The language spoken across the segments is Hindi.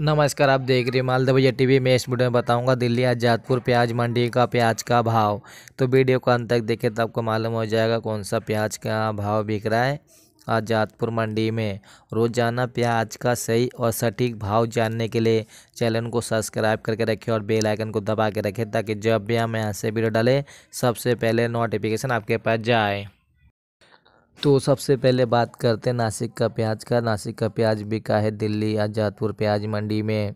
नमस्कार आप देख रहे हैं मालदा भैया टीवी में इस वीडियो में बताऊंगा दिल्ली आजादपुर प्याज मंडी का प्याज का भाव तो वीडियो को अंत तक देखें तो आपको मालूम हो जाएगा कौन सा प्याज का भाव बिक रहा है आजादपुर मंडी में रोज़ाना प्याज का सही और सटीक भाव जानने के लिए चैनल को सब्सक्राइब करके रखें और बेल आइकन को दबा के रखें ताकि जब भी हम यहाँ से वीडियो डालें सबसे पहले नोटिफिकेशन आपके पास जाए तो सबसे पहले बात करते हैं नासिक का प्याज का नासिक का प्याज बिका है दिल्ली आजादपुर प्याज मंडी में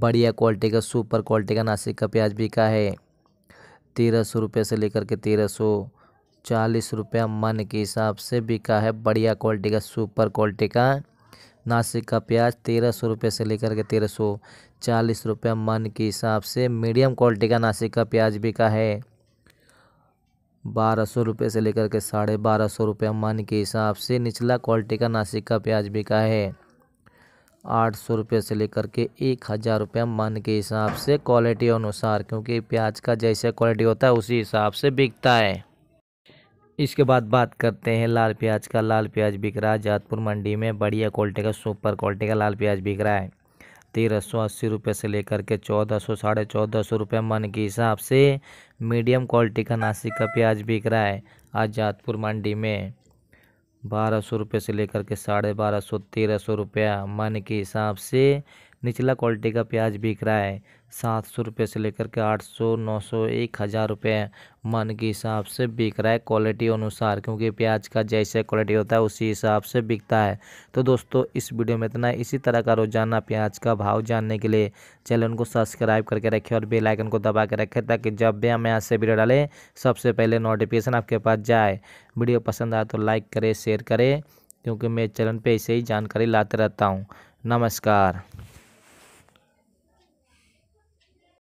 बढ़िया क्वालिटी का सुपर क्वालिटी का नासिक का प्याज बिका है तेरह सौ रुपये से लेकर के तेरह सौ चालीस रुपया मन के हिसाब से बिका है बढ़िया क्वालिटी का सुपर क्वालिटी का नासिक का प्याज तेरह सौ रुपये से लेकर के तेरह सौ चालीस रुपया मन के हिसाब से मीडियम क्वालिटी का नासिक का प्याज बिका है बारह सौ रुपये से लेकर के साढ़े बारह सौ रुपये मन के हिसाब से निचला क्वालिटी का नासिक का प्याज बिका है आठ सौ रुपये से लेकर के एक हज़ार रुपये मन के हिसाब से क्वालिटी अनुसार क्योंकि प्याज का जैसे क्वालिटी होता है उसी हिसाब से बिकता है इसके बाद बात करते हैं लाल प्याज का लाल प्याज बिक रहा है जातपुर मंडी में बढ़िया क्वालिटी का सुपर क्वालिटी का लाल प्याज बिक रहा है तेरह सौ अस्सी रुपये से लेकर के चौदह सौ साढ़े चौदह सौ रुपये मन के हिसाब से मीडियम क्वालिटी का नासिक का प्याज बिक रहा है आज जातपुर मंडी में बारह सौ रुपये से लेकर के साढ़े बारह सौ तेरह सौ रुपया मन के हिसाब से निचला क्वालिटी का प्याज बिक रहा है सात सौ रुपये से लेकर के आठ सौ नौ सौ एक हज़ार रुपये मन के हिसाब से बिक रहा है क्वालिटी अनुसार क्योंकि प्याज का जैसे क्वालिटी होता है उसी हिसाब से बिकता है तो दोस्तों इस वीडियो में इतना इसी तरह का रोज़ाना प्याज का भाव जानने के लिए चैनल को सब्सक्राइब करके रखें और बेलाइकन को दबा के रखें ताकि जब भी हम यहाँ से वीडियो डालें सबसे पहले नोटिफिकेशन आपके पास जाए वीडियो पसंद आए तो लाइक करें शेयर करें क्योंकि मैं चैनल पर ऐसे ही जानकारी लाते रहता हूँ नमस्कार